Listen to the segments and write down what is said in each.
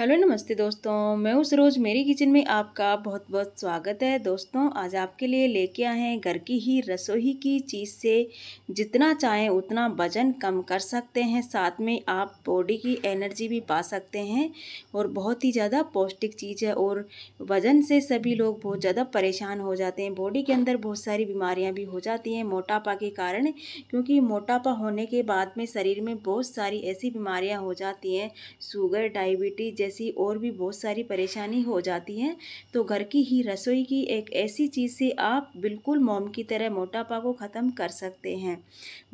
hello नमस्ते दोस्तों मैं उस रोज़ मेरी किचन में आपका बहुत बहुत स्वागत है दोस्तों आज आपके लिए लेके आए हैं घर की ही रसोई की चीज़ से जितना चाहें उतना वज़न कम कर सकते हैं साथ में आप बॉडी की एनर्जी भी पा सकते हैं और बहुत ही ज़्यादा पौष्टिक चीज़ है और वज़न से सभी लोग बहुत ज़्यादा परेशान हो जाते हैं बॉडी के अंदर बहुत सारी बीमारियाँ भी हो जाती हैं मोटापा के कारण क्योंकि मोटापा होने के बाद में शरीर में बहुत सारी ऐसी बीमारियाँ हो जाती हैं शुगर डायबिटीज जैसी और भी बहुत सारी परेशानी हो जाती हैं तो घर की ही रसोई की एक ऐसी चीज़ से आप बिल्कुल मोम की तरह मोटापा को ख़त्म कर सकते हैं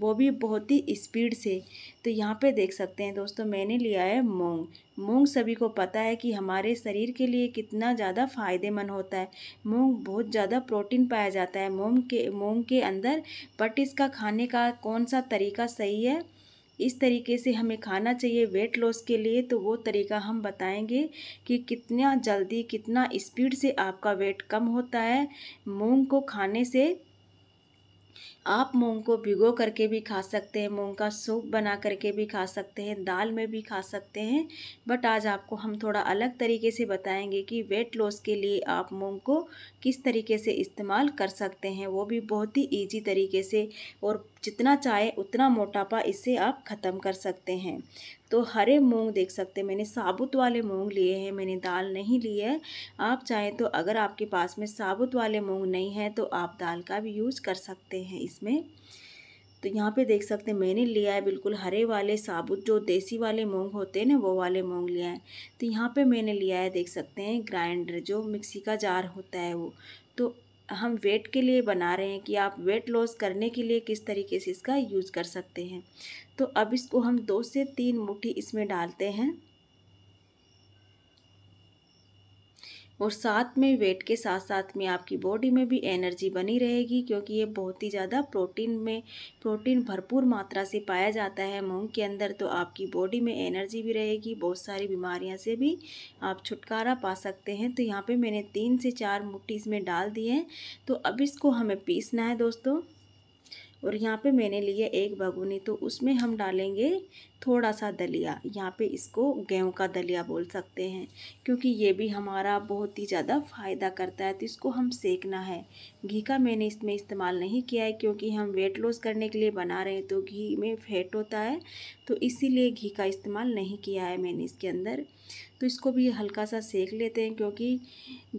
वो भी बहुत ही स्पीड से तो यहाँ पे देख सकते हैं दोस्तों मैंने लिया है मूंग मूंग सभी को पता है कि हमारे शरीर के लिए कितना ज़्यादा फ़ायदेमंद होता है मूंग बहुत ज़्यादा प्रोटीन पाया जाता है मूंग के मूंग के अंदर बट इसका खाने का कौन सा तरीका सही है इस तरीके से हमें खाना चाहिए वेट लॉस के लिए तो वो तरीका हम बताएंगे कि कितना जल्दी कितना स्पीड से आपका वेट कम होता है मूंग को खाने से आप मूंग को भिगो करके भी खा सकते हैं मूंग का सूप बना करके भी खा सकते हैं दाल में भी खा सकते हैं बट आज आपको हम थोड़ा अलग तरीके से बताएंगे कि वेट लॉस के लिए आप मूंग को किस तरीके से इस्तेमाल कर सकते हैं वो भी बहुत ही ईजी तरीके से और जितना चाहे उतना मोटापा इससे आप ख़त्म कर सकते हैं तो हरे मूंग देख सकते हैं मैंने साबुत वाले मूंग लिए हैं मैंने दाल नहीं ली है आप चाहें तो अगर आपके पास में साबुत वाले मूंग नहीं है तो आप दाल का भी यूज़ कर सकते हैं इसमें तो यहाँ पे देख सकते हैं मैंने लिया है बिल्कुल हरे वाले साबुत जो देसी वाले मूंग होते हैं ना वो वाले मूंग लिया है तो यहाँ पे मैंने लिया है देख सकते हैं ग्राइंडर जो मिक्सी का जार होता है वो तो हम वेट के लिए बना रहे हैं कि आप वेट लॉस करने के लिए किस तरीके से इसका यूज़ कर सकते हैं तो अब इसको हम दो से तीन मुट्ठी इसमें डालते हैं और साथ में वेट के साथ साथ में आपकी बॉडी में भी एनर्जी बनी रहेगी क्योंकि ये बहुत ही ज़्यादा प्रोटीन में प्रोटीन भरपूर मात्रा से पाया जाता है मूंग के अंदर तो आपकी बॉडी में एनर्जी भी रहेगी बहुत सारी बीमारियां से भी आप छुटकारा पा सकते हैं तो यहाँ पे मैंने तीन से चार मुट्ठी इसमें डाल दी है तो अब इसको हमें पीसना है दोस्तों और यहाँ पे मैंने लिया एक बगुनी तो उसमें हम डालेंगे थोड़ा सा दलिया यहाँ पे इसको गेहूँ का दलिया बोल सकते हैं क्योंकि ये भी हमारा बहुत ही ज़्यादा फ़ायदा करता है तो इसको हम सेकना है घी का मैंने इसमें इस्तेमाल नहीं किया है क्योंकि हम वेट लॉस करने के लिए बना रहे हैं तो घी में फैट होता है तो इसीलिए घी का इस्तेमाल नहीं किया है मैंने इसके अंदर तो इसको भी हल्का सा सेक लेते हैं क्योंकि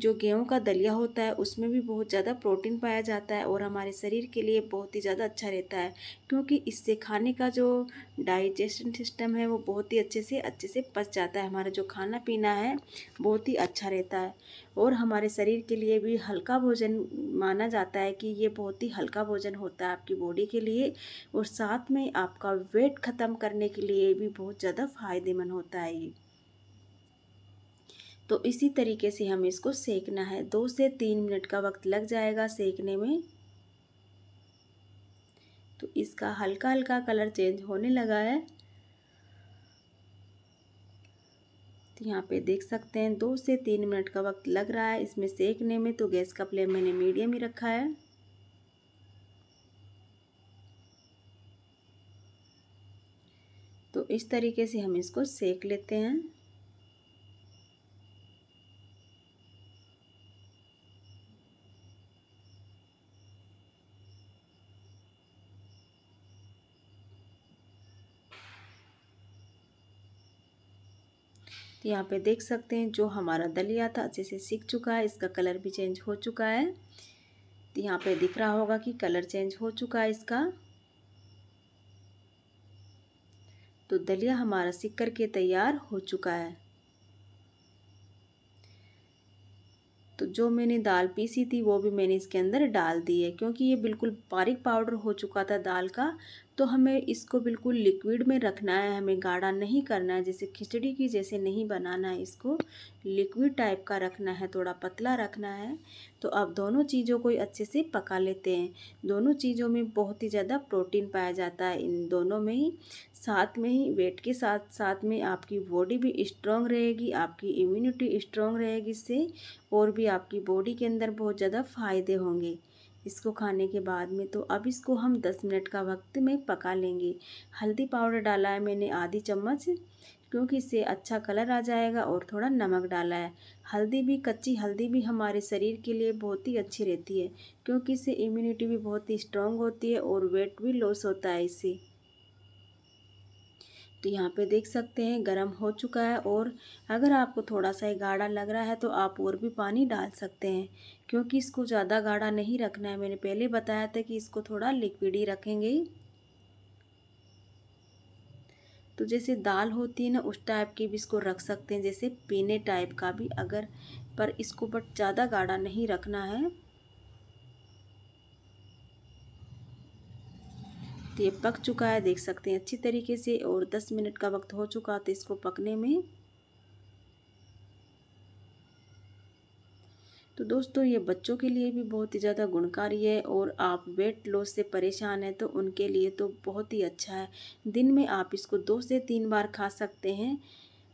जो गेहूँ का दलिया होता है उसमें भी बहुत ज़्यादा प्रोटीन पाया जाता है और हमारे शरीर के लिए बहुत ही ज़्यादा अच्छा रहता है क्योंकि इससे खाने का जो डाइजेशन सिस्टम है वो बहुत ही अच्छे से अच्छे से पच जाता है हमारा जो खाना पीना है बहुत ही अच्छा रहता है और हमारे शरीर के लिए भी हल्का भोजन माना जाता है कि ये बहुत ही हल्का भोजन होता है आपकी बॉडी के लिए और साथ में आपका वेट ख़त्म करने के लिए भी बहुत ज़्यादा फ़ायदेमंद होता है ये तो इसी तरीके से हमें इसको सेकना है दो से तीन मिनट का वक्त लग जाएगा सेकने में तो इसका हल्का हल्का कलर चेंज होने लगा है तो यहाँ पे देख सकते हैं दो से तीन मिनट का वक्त लग रहा है इसमें सेकने में तो गैस का फ्लेम मैंने मीडियम ही रखा है तो इस तरीके से हम इसको सेक लेते हैं तो यहाँ पे देख सकते हैं जो हमारा दलिया था अच्छे से सीख चुका है इसका कलर भी चेंज हो चुका है तो यहाँ पे दिख रहा होगा कि कलर चेंज हो चुका है इसका तो दलिया हमारा सीख करके तैयार हो चुका है तो जो मैंने दाल पीसी थी वो भी मैंने इसके अंदर डाल दी है क्योंकि ये बिल्कुल बारीक पाउडर हो चुका था दाल का तो हमें इसको बिल्कुल लिक्विड में रखना है हमें गाढ़ा नहीं करना है जैसे खिचड़ी की जैसे नहीं बनाना है इसको लिक्विड टाइप का रखना है थोड़ा पतला रखना है तो अब दोनों चीज़ों को अच्छे से पका लेते हैं दोनों चीज़ों में बहुत ही ज़्यादा प्रोटीन पाया जाता है इन दोनों में ही साथ में ही वेट के साथ साथ में आपकी बॉडी भी स्ट्रॉन्ग रहेगी आपकी इम्यूनिटी स्ट्रॉन्ग रहेगी इससे और भी आपकी बॉडी के अंदर बहुत ज़्यादा फ़ायदे होंगे इसको खाने के बाद में तो अब इसको हम दस मिनट का वक्त में पका लेंगे हल्दी पाउडर डाला है मैंने आधी चम्मच क्योंकि इससे अच्छा कलर आ जाएगा और थोड़ा नमक डाला है हल्दी भी कच्ची हल्दी भी हमारे शरीर के लिए बहुत ही अच्छी रहती है क्योंकि इससे इम्यूनिटी भी बहुत ही स्ट्रॉन्ग होती है और वेट भी लॉस होता है इससे तो यहाँ पे देख सकते हैं गर्म हो चुका है और अगर आपको थोड़ा सा गाढ़ा लग रहा है तो आप और भी पानी डाल सकते हैं क्योंकि इसको ज़्यादा गाढ़ा नहीं रखना है मैंने पहले बताया था कि इसको थोड़ा लिक्विड ही रखेंगे तो जैसे दाल होती है ना उस टाइप की भी इसको रख सकते हैं जैसे पीने टाइप का भी अगर पर इसको बट ज़्यादा गाढ़ा नहीं रखना है तो ये पक चुका है देख सकते हैं अच्छी तरीके से और 10 मिनट का वक्त हो चुका तो इसको पकने में तो दोस्तों ये बच्चों के लिए भी बहुत ही ज़्यादा गुणकारी है और आप वेट लॉस से परेशान हैं तो उनके लिए तो बहुत ही अच्छा है दिन में आप इसको दो से तीन बार खा सकते हैं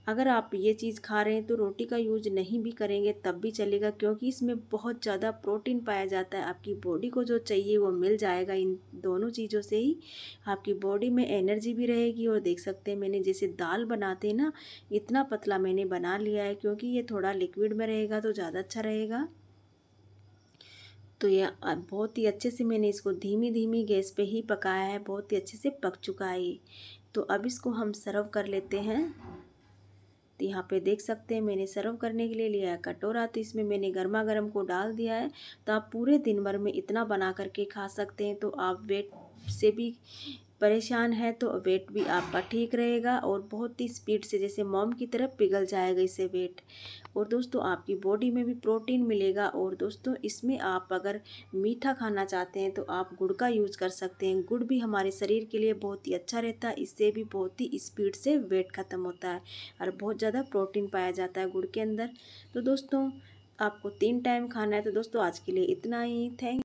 अगर आप ये चीज़ खा रहे हैं तो रोटी का यूज नहीं भी करेंगे तब भी चलेगा क्योंकि इसमें बहुत ज़्यादा प्रोटीन पाया जाता है आपकी बॉडी को जो चाहिए वो मिल जाएगा इन दोनों चीज़ों से ही आपकी बॉडी में एनर्जी भी रहेगी और देख सकते हैं मैंने जैसे दाल बनाते हैं ना इतना पतला मैंने बना लिया है क्योंकि ये थोड़ा लिक्विड में रहेगा तो ज़्यादा अच्छा रहेगा तो यह बहुत ही अच्छे से मैंने इसको धीमी धीमी गैस पर ही पकाया है बहुत ही अच्छे से पक चुका है तो अब इसको हम सर्व कर लेते हैं तो यहाँ पे देख सकते हैं मैंने सर्व करने के लिए लिया है कटोरा तो इसमें मैंने गर्मा गर्म को डाल दिया है तो आप पूरे दिन भर में इतना बना करके खा सकते हैं तो आप वेट से भी परेशान है तो वेट भी आपका ठीक रहेगा और बहुत ही स्पीड से जैसे मोम की तरफ पिघल जाएगा इसे वेट और दोस्तों आपकी बॉडी में भी प्रोटीन मिलेगा और दोस्तों इसमें आप अगर मीठा खाना चाहते हैं तो आप गुड़ का यूज़ कर सकते हैं गुड़ भी हमारे शरीर के लिए बहुत ही अच्छा रहता है इससे भी बहुत ही स्पीड से वेट ख़त्म होता है और बहुत ज़्यादा प्रोटीन पाया जाता है गुड़ के अंदर तो दोस्तों आपको तीन टाइम खाना है तो दोस्तों आज के लिए इतना ही थैंक